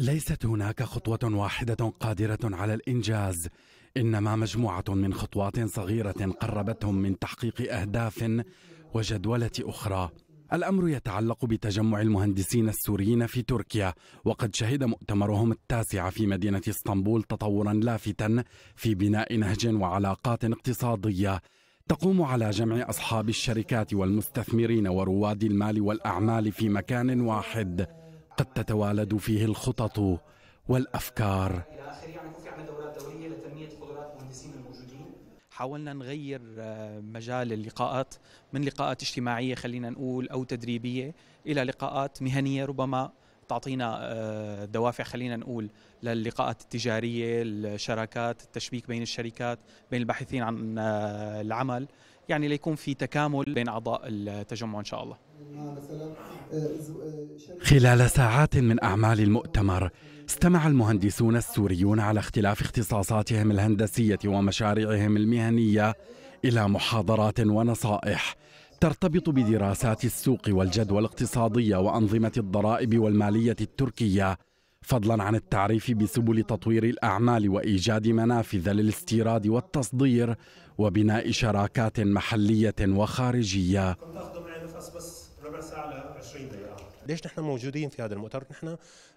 ليست هناك خطوة واحدة قادرة على الإنجاز، إنما مجموعة من خطوات صغيرة قربتهم من تحقيق أهداف وجدولة أخرى. الأمر يتعلق بتجمع المهندسين السوريين في تركيا، وقد شهد مؤتمرهم التاسع في مدينة اسطنبول تطورا لافتا في بناء نهج وعلاقات اقتصادية. تقوم على جمع أصحاب الشركات والمستثمرين ورواد المال والأعمال في مكان واحد. قد تتوالد فيه الخطط والافكار حاولنا نغير آه، مجال اللقاءات من لقاءات اجتماعيه خلينا نقول او تدريبيه الى لقاءات مهنيه ربما تعطينا آه، دوافع خلينا نقول للقاءات التجاريه، الشراكات، التشبيك بين الشركات، بين الباحثين عن آه، العمل، يعني ليكون في تكامل بين اعضاء التجمع ان شاء الله. نعم، خلال ساعات من أعمال المؤتمر استمع المهندسون السوريون على اختلاف اختصاصاتهم الهندسية ومشاريعهم المهنية إلى محاضرات ونصائح ترتبط بدراسات السوق والجدوى الاقتصادية وأنظمة الضرائب والمالية التركية فضلا عن التعريف بسبل تطوير الأعمال وإيجاد منافذ للاستيراد والتصدير وبناء شراكات محلية وخارجية ليش نحن موجودين في هذا المؤتمر؟ نحن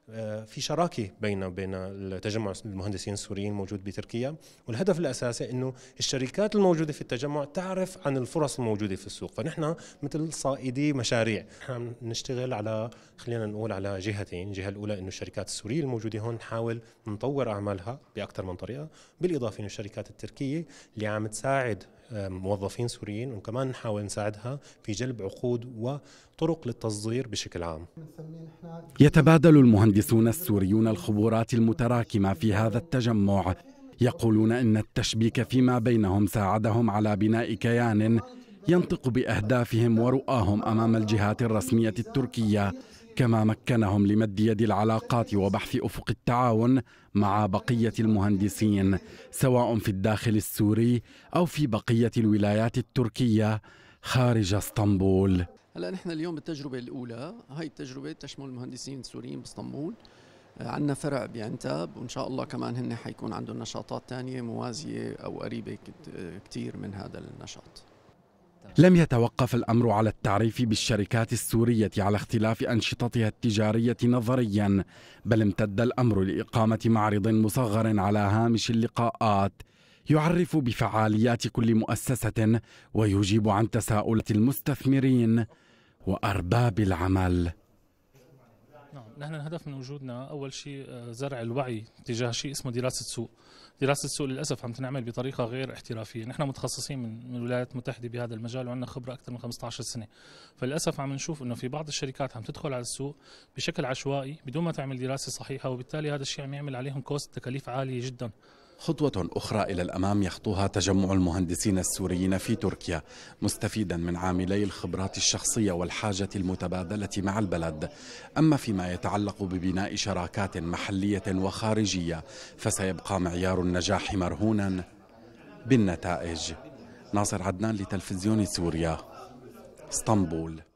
آه، في شراكه بين وبين التجمع المهندسين السوريين الموجود بتركيا، والهدف الاساسي انه الشركات الموجوده في التجمع تعرف عن الفرص الموجوده في السوق، فنحن مثل صائدي مشاريع، نحن نشتغل على خلينا نقول على جهتين، الجهه الاولى انه الشركات السوريه الموجوده هون نحاول نطور اعمالها باكثر من طريقه، بالاضافه انه الشركات التركيه اللي عم تساعد موظفين سوريين وكمان نحاول نساعدها في جلب عقود وطرق للتصدير بشكل عام يتبادل المهندسون السوريون الخبرات المتراكمة في هذا التجمع يقولون إن التشبيك فيما بينهم ساعدهم على بناء كيان ينطق باهدافهم ورؤاهم امام الجهات الرسميه التركيه كما مكنهم لمد يد العلاقات وبحث افق التعاون مع بقيه المهندسين سواء في الداخل السوري او في بقيه الولايات التركيه خارج اسطنبول. هلا نحن اليوم بالتجربه الاولى، هاي التجربه تشمل المهندسين السوريين باسطنبول عندنا فرع بعنتاب وان شاء الله كمان هن حيكون عندهم نشاطات ثانيه موازيه او قريبه كتير من هذا النشاط. لم يتوقف الأمر على التعريف بالشركات السورية على اختلاف أنشطتها التجارية نظريا بل امتد الأمر لإقامة معرض مصغر على هامش اللقاءات يعرف بفعاليات كل مؤسسة ويجيب عن تساؤلات المستثمرين وأرباب العمل نعم نحن الهدف من وجودنا اول شيء آه، زرع الوعي تجاه شيء اسمه دراسه سوق دراسه السوق للاسف عم تنعمل بطريقه غير احترافيه نحن متخصصين من من الولايات المتحده بهذا المجال وعندنا خبره اكثر من 15 سنه فللاسف عم نشوف انه في بعض الشركات عم تدخل على السوق بشكل عشوائي بدون ما تعمل دراسه صحيحه وبالتالي هذا الشيء عم يعمل عليهم كوست تكاليف عاليه جدا خطوة أخرى إلى الأمام يخطوها تجمع المهندسين السوريين في تركيا مستفيدا من عاملي الخبرات الشخصية والحاجة المتبادلة مع البلد أما فيما يتعلق ببناء شراكات محلية وخارجية فسيبقى معيار النجاح مرهونا بالنتائج ناصر عدنان لتلفزيون سوريا اسطنبول